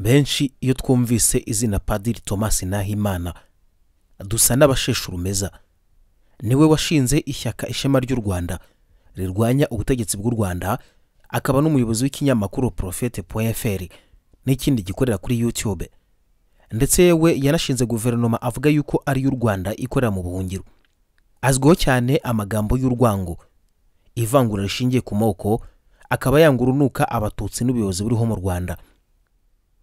benshi iyo twumvise izina padiri Thomas nahimana dusa n'abasheshe urumeza niwe washinze ishyaka ishema ry'u rwanda rirwanya ubutegetsi bw'u rwanda akaba n'umuyobozi w'ikinyamakuru porofete poeferi n'ikindi gikorera kuri yutube ndetse yewe yanashinze guverinoma avuga yuko ari y'u rwanda ikorera mu buhungiro azwiho cyane amagambo y'urwango ivangura rishingiye ku moko akaba yangurunuka abatutsi n'ubuyobozi buriho mu rwanda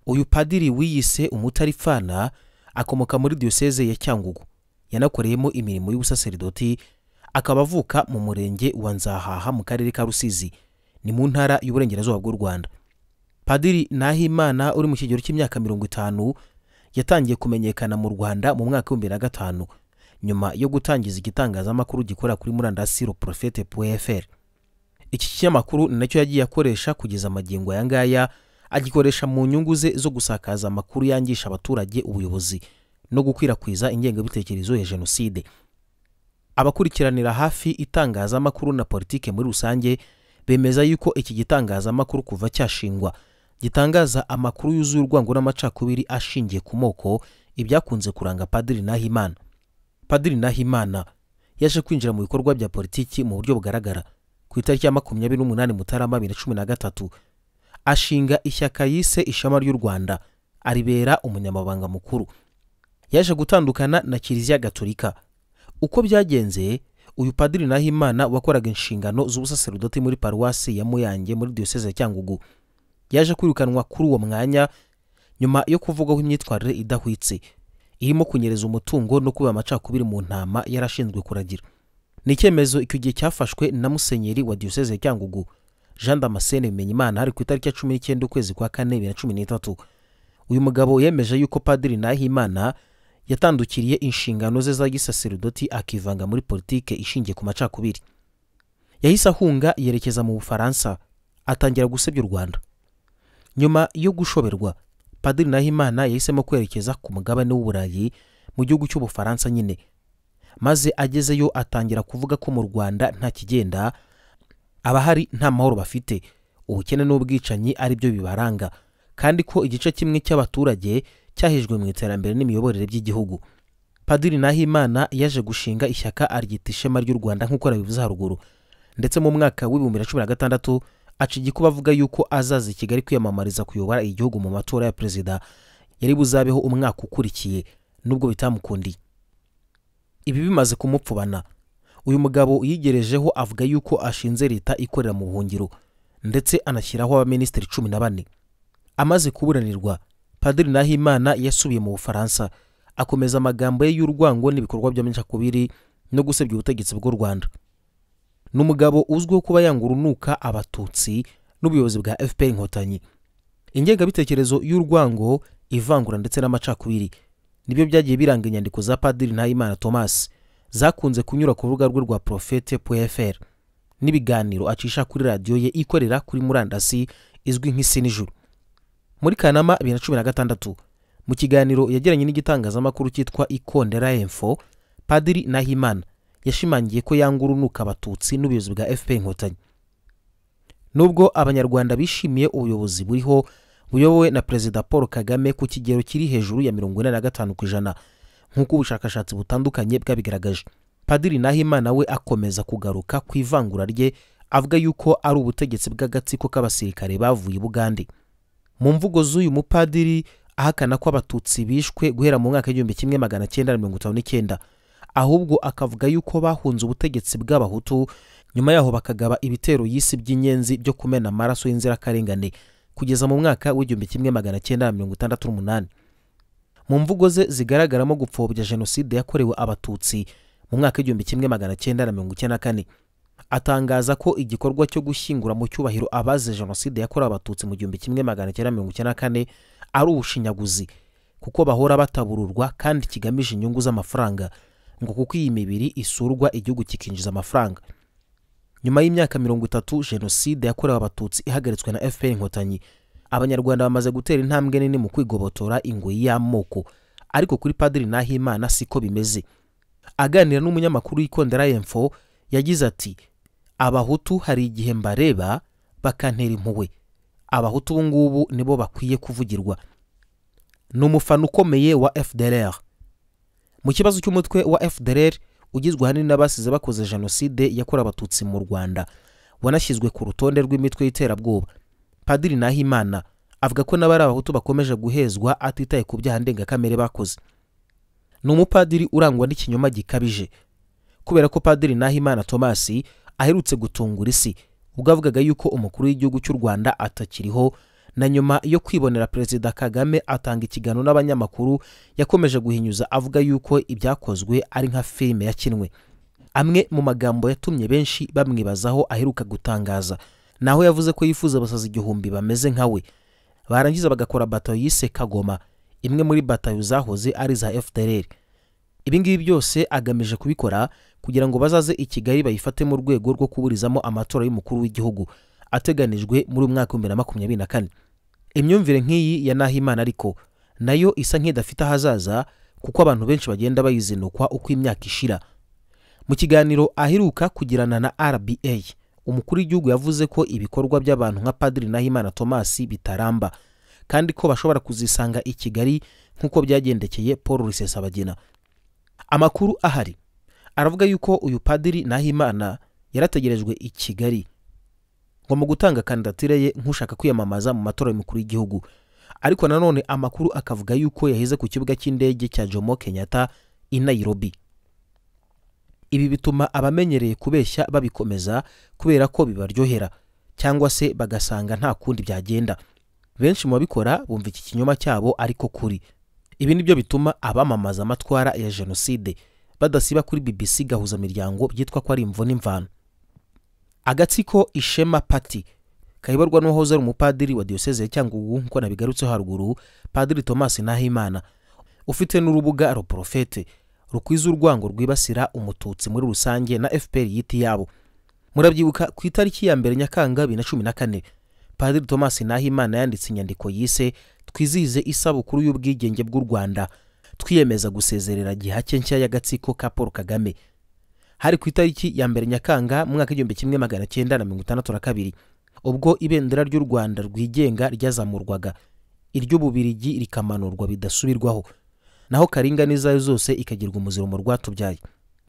uyu padiri wiyise Umutarifana akomoka muri diyoseze ya cyangugu yanakoreyemo imirimo y'ubusaseridoti akaba avuka mu murenge wa nzahaha mu karere ka rusizi ni mu ntara y'uburengerazuba bw'u rwanda padiri nahimana uri mu kigero cy'imyaka mirongo itanu yatangiye kumenyekana mu rwanda mu mwaka w'ibihumbi na gatanu nyuma yo gutangiza igitangazamakuru gikora kuri murandasi roprofete pfr iki kinyamakuru ni nacyo yagiye akoresha kugeza amagingo aya ngaya agikoresha mu nyungu ze zo gusakaza amakuru yangisha abaturage ubuyobozi no gukwirakwiza ingengabitekerezo ya jenoside abakurikiranira hafi itangazamakuru na politiki muri rusange bemeza yuko iki gitangazamakuru kuva cyashingwa gitangaza amakuru yuzuye urwango n'amacakubiri ashingiye ku moko ibyakunze kuranga padiri nahimana padiri nahimana yaje kwinjira mu bikorwa bya politiki mu buryo bugaragara ku itariki ya makumyabiri n'umunani mutarama bibiri na cumi na gatatu ashinga ishyaka yise ishema ry'u rwanda aribera umunyamabanga mukuru yaje gutandukana na kiliziya Gatolika uko byagenze uyu padiri nahimana wakoraga inshingano z'ubusaserodoti muri paruwasi ya muyange muri diyoseze ya cyangugu yaje kwirukanwa kuri uwo mwanya nyuma yo kuvugwaho imyitwarire idahwitse irimo kunyereza umutungo no kuba amacakubiri mu ntama yarashinzwe kuragira ni icyemezo icyo gihe cyafashwe na musenyeri wa diyoseze ya cyangugu jean damascene bimenyimana hari ku itariki ya cumi n'icyenda ukwezi kwa kane bibiri na cumi n'itatu uyu mugabo yemeje yuko padiri nahimana yatandukiriye inshingano ze za gisaseridoti akivanga muri politiki ishingiye ku macakubiri yahise ahunga yerekeza mu bufaransa atangira gusebya u rwanda nyuma yo gushoberwa padiri nahimana yahisemo kwerekeza ku mugabane w'uburayi mu gihugu cy'ubufaransa nyine maze agezeyo atangira kuvuga ko mu rwanda nta kigenda abahari nta mahoro bafite ubukene n'ubwicanyi ari byo bibaranga kandi ko igice kimwe cy'abaturage cyahejwe mu iterambere n'imiyoborere by'igihugu padiri nahimana yaje gushinga ishyaka aryita ishema ry'u rwanda nk'uko rabivuze haruguru ndetse mu mwaka w'ibihumbi na cumi na gatandatu aca igikuba avuga yuko azaza i kigali kwiyamamariza kuyobora igihugu mu matora ya perezida yari buzabeho umwaka ukurikiye nubwo bitamukundiye ibi bimaze kumupfubana uyu mugabo yigerejeho avuga yuko ashinze leta ikorera mu buhungiro ndetse anashyiraho abaminisitiri cumi na bane amaze kuburanirwa padiri nahimana yasubiye mu bufaransa akomeza amagambo ye y'urwango n'ibikorwa by'amacakubiri no gusebya ubutegetsi bw'u rwanda ni umugabo uzwiho kuba yanga urunuka abatutsi n'ubuyobozi bwa fpr inkotanyi ingengabitekerezo y'urwango ivangura ndetse n'amacakubiri nibyo byagiye biranga inyandiko za padiri nahimana thomas zakunze kunyura ku rubuga rwe rwa porofete pfr n'ibiganiro acisha kuri radiyo ye ikorera kuri murandasi izwi nk'isi n’ijuru muri kanama bibiri na cumi na gatandatu mu kiganiro yagiranye n'igitangazamakuru cyitwa ikondera info padiri nahimana yashimangiye ko yanga urunuka abatutsi n'ubuyobozi bwa fpr inkotanyi nubwo abanyarwanda bishimiye ubuyobozi buriho buyobowe na perezida paul kagame ku kigero kiri hejuru ya mirongo ine na gatanu ku ijana nk'uko ubushakashatsi butandukanye bwabigaragaje padiri nahimana we akomeza kugaruka ku ivangura rye avuga yuko ari ubutegetsi bw'agatsiko k'abasirikare bavuye i bugande mu mvugo z'uyu mupadiri ahakana ko abatutsi bishwe guhera mu mwaka w'igihumbi kimwe magana cyenda mirongo itanu n'icyenda ahubwo akavuga yuko bahunze ubutegetsi bw'abahutu nyuma yaho bakagaba ibitero y'isi by'inyenzi byo kumena amaraso y'inzirakarengane kugeza mu mwaka w'igihumbi kimwe magana cyenda mirongo itandatu n'umunani mu mvugo ze zigaragaramo gupfobya jenoside yakorewe abatutsi mu mwaka w'igihumbi kimwe magana cyenda na mirongo icyenda na kane atangaza ko igikorwa cyo gushyingura mu cyubahiro abaze jenoside yakorewe abatutsi mu gihumbi kimwe magana cyenda mirongo icyenda na kane ari ubushinyaguzi kuko bahora batabururwa kandi kigamije inyungu z'amafaranga ngo kuko iyi mibiri isurwa igihugu kikinjiza amafaranga nyuma y'imyaka mirongo itatu jenoside yakorewe abatutsi ihagaritswe na fpr inkotanyi abanyarwanda bamaze gutera intambwe nini mu kwigobotora ingoyi y'amoko ariko kuri padiri nahimana siko bimeze aganira n'umunyamakuru w'ikondera y'emfo yagize ati abahutu hari igihe mbareba bakantera impuhwe abahutu ubu ngubu nibo bakwiye kuvugirwa ni umufana ukomeye wa fdr mu kibazo cy'umutwe wa fdr ugizwe ahanini n'abasize bakoze jenoside yakorewe abatutsi mu rwanda wanashyizwe ku rutonde rw'imitwe y'iterabwoba padiri nahimana avuga ko n'abari abahutu bakomeje guhezwa atitaye ku byaha ndengakamere bakoze ni umupadiri urangwa n'ikinyoma gikabije kubera ko padiri nahimana thomas aherutse gutungura isi ubwo avugaga yuko umukuru w'igihugu cy'u rwanda atakiriho na nyuma yo kwibonera perezida kagame atanga ikiganiro n'abanyamakuru yakomeje guhinyuza avuga yuko ibyakozwe ari nka filime yakinwe amwe mu magambo yatumye benshi bamwibazaho aheruka gutangaza naho yavuze ko yifuza abasazi igihumbi bameze nka we barangiza bagakora bato yise kagoma imwe muri batayo zahoze ari za fdr ibingibi byose agamije kubikora kugira ngo bazaze i kigali bayifate mu rwego rwo kuburizamo amatora y'umukuru w'igihugu ateganijwe muri uyu mwaka w'ibihumbi na makumyabiri na kane imyumvire nk'iyi ya nahimana ariko nayo isa nk'idafite ahazaza kuko abantu benshi bagenda bayizinukwa uko imyaka ishira mu kiganiro aheruka kugirana na rba umukuru w'igihugu yavuze ko ibikorwa by'abantu nka padiri nahimana thomas bitaramba kandi ko bashobora kuzisanga i kigali nk'uko byagendekeye paul rusesabagina amakuru ahari aravuga yuko uyu padiri nahimana yarategerejwe i kigali ngo mu gutanga kandidatire ye nk'ushaka kwiyamamaza mu matora y'umukuru w'igihugu ariko nanone amakuru akavuga yuko yaheze ku kibuga cy'indege cya jomo kenyatta i nairobi ibi bituma abamenyereye kubeshya babikomeza kubera ko bibaryohera cyangwa se bagasanga nta kundi byagenda benshi mu babikora bumva iki kinyoma cyabo ariko kuri ibi ni byo bituma abamamaza amatwara ya jenoside badasiba kuri bbc gahuzamiryango byitwa ko ari imvune imvano agatsiko ishema pati kayoborwa n'uwahoze ari umupadiri wa diyoseze cyangwa cyangugu nk'uko nabigarutseho haruguru padiri thomas nahimana ufite n'urubuga roporofete rukwiza urwango rwibasira umututsi muri rusange na fpr yiti yabo murabyibuka ku itariki ya mbere nyakanga bibiri na cumi na kane padiri thomas nahimana yanditse inyandiko yise twizihize isabukuru y'ubwigenge bw'u rwanda twiyemeza gusezerera gihake nshya y'agatsiko ka paul kagame hari ku itariki ya mbere nyakanga mu mwaka w'igihumbi kimwe magana cyenda na mirongo itandatu na kabiri ubwo ibendera ry'u rwanda rwigenga ryazamurwaga iry'ububirigi rikamanurwa bidasubirwaho naho karinga n'izayo zose ikagirwa umuziro rwatubyaye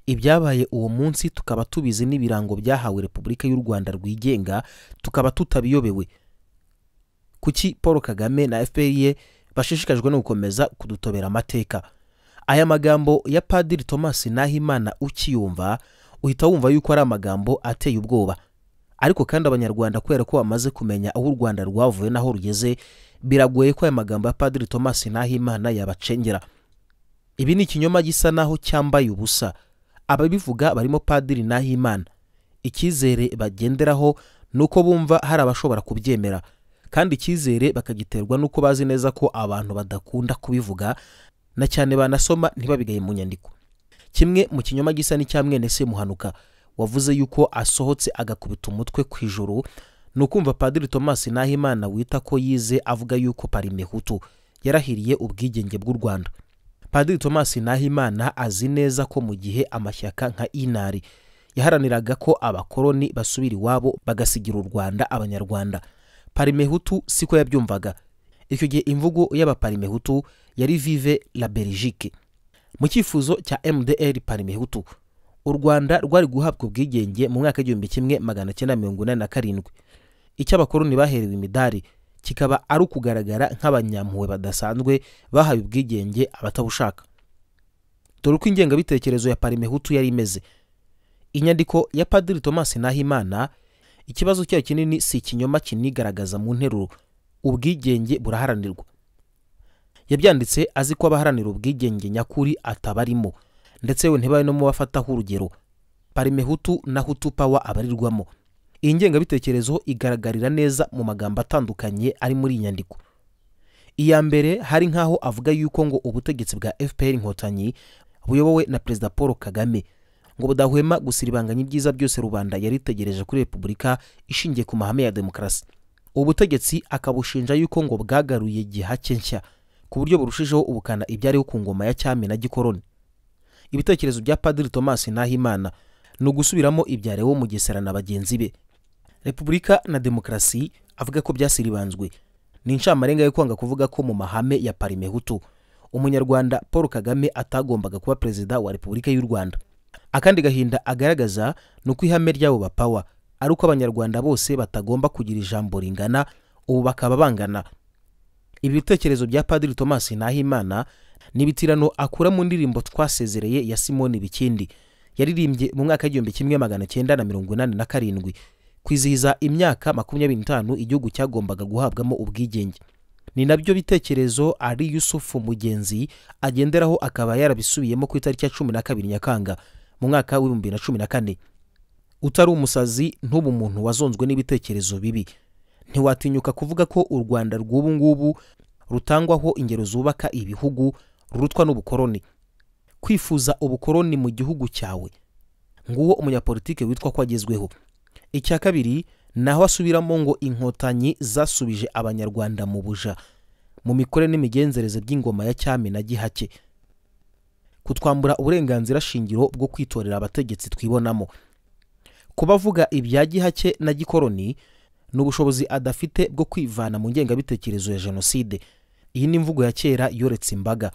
ibyabaye uwo munsi tukaba tubizi n'ibirango byahawe repubulika y'u rwanda rwigenga tukaba tutabiyobewe kuki paul kagame na fpr ye bashishikajwe no gukomeza kudutobera amateka aya magambo ya padiri thomas nahimana ukiyumva uhita wumva yuko ari amagambo ateye ubwoba ariko kandi abanyarwanda kubera ko bamaze kumenya aho u rwanda rwavuye n'aho rugeze biragoye ko aya magambo ya padiri thomas nahimana yabacengera ibi ni ikinyoma gisa naho cyambaye ubusa ababivuga barimo padiri nahimana icyizere bagenderaho ni uko bumva hari abashobora kubyemera kandi icyizere bakagiterwa n'uko bazi neza ko abantu badakunda kubivuga na cyane banasoma ntibabigaye mu nyandiko kimwe mu kinyoma gisa n'icya mwene semuhanuka wavuze yuko asohotse agakubita umutwe ku ijuru ni ukumva padiri thomas nahimana wita ko yize avuga yuko parimehutu yarahiriye ubwigenge bw'u rwanda padiri thomas nahimana azi neza ko mu gihe amashyaka nka inari yaharaniraga ko abakoloni basubira iwabo bagasigira u rwanda abanyarwanda parimehutu siko yabyumvaga icyo gihe imvugo y'abaparimehutu yari vive la belgique mu cyifuzo cya mdr parimehutu u rwanda rwari guhabwa ubwigenge mu mwaka w'igihumbi kimwe magana cyenda mirongo inani na karindwi icyo abakoloni baherewe imidari kikaba ari ukugaragara nk'abanyampuhwe badasanzwe bahawe ubwigenge abatabushaka dore uko ingengabitekerezo ya parimehutu yari imeze inyandiko ya padiri thomas nahimana ikibazo cyayo kinini si ikinyoma kinigaragaza mu nteruro ubwigenge buraharanirwa yabyanditse azi ko abaharanira ubwigenge nyakuri atabarimo ndetse we ntibabe no mu bafataho urugero parimehutu na hutu pawa abarirwamo iyi ngengabitekerezo igaragarira neza mu magambo atandukanye ari muri iyi nyandiko iya mbere hari nk'aho avuga yuko ngo ubutegetsi bwa fpr inkotanyi buyobowe na perezida paul kagame ngo budahwema gusiribanganya ibyiza byose rubanda yaritegereje kuri repubulika ishingiye ku mahame ya demokarasi Ubutegetsi akabushinja yuko ngo bwagaruye gihake nshya ku buryo burushijeho ubukana ibyariho ku ngoma ya cyami na gikoroni ibitekerezo bya padiri thomas nahimana ni ugusubiramo ibya mugesera na bagenzi be repubulika na demokarasi avuga ko byasiribanzwe ni incamarenga yo kwanga kuvuga ko mu mahame ya parimehutu umunyarwanda paul kagame atagombaga kuba perezida wa repubulika y'u rwanda akandi gahinda agaragaza ni uko ihame ry'abo bapawa ari uko abanyarwanda bose batagomba kugira ijambo ringana ubu bakaba bangana ibi bitekerezo bya padiri thomas nahimana ni ibitirano akura mu ndirimbo twasezereye ya simoni bikindi yaririmbye mu mwaka w'igihumbi kimwe magana cyenda na mirongo inani na karindwi kwizihiza imyaka makumyabiri n'itanu igihugu cyagombaga guhabwamo ubwigenge ni nabyo bitekerezo ari yusufu mugenzi agenderaho akaba yarabisubiyemo ku itariki ya cumi na kabiri nyakanga mu mwaka w'ibihumbi na cumi na kane utari umusazi ntube umuntu wazonzwe n'ibitekerezo bibi ntiwatinyuka kuvuga ko u rwanda rw'ubu ngubu rutangwaho ingero zubaka ibihugu rurutwa n'ubukoroni kwifuza ubukoroni mu gihugu cyawe nguwo umunyapolitike witwa ko agezweho icya kabiri naho asubiramo ngo inkotanyi zasubije abanyarwanda mu buja mu mikorere n'imigenzereze by'ingoma ya cyami na gihake kutwambura uburenganzira shingiro bwo kwitorera abategetsi twibonamo kubavuga ibya gihake na gikoroni ni ubushobozi adafite bwo kwivana mu ngengabitekerezo ya jenoside iyi ni imvugo ya kera yoretse imbaga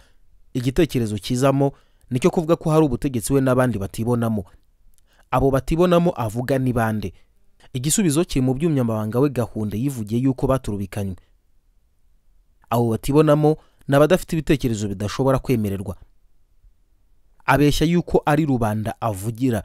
igitekerezo kizamo nicyo kuvuga ko hari ubutegetsi we n'abandi batibonamo abo batibonamo avuga ni bande igisubizo kiri mu by'umunyamabanga we gahunda yivugiye yuko baturubikanywe abo batibonamo ni abadafite ibitekerezo bidashobora kwemererwa abeshya yuko ari rubanda avugira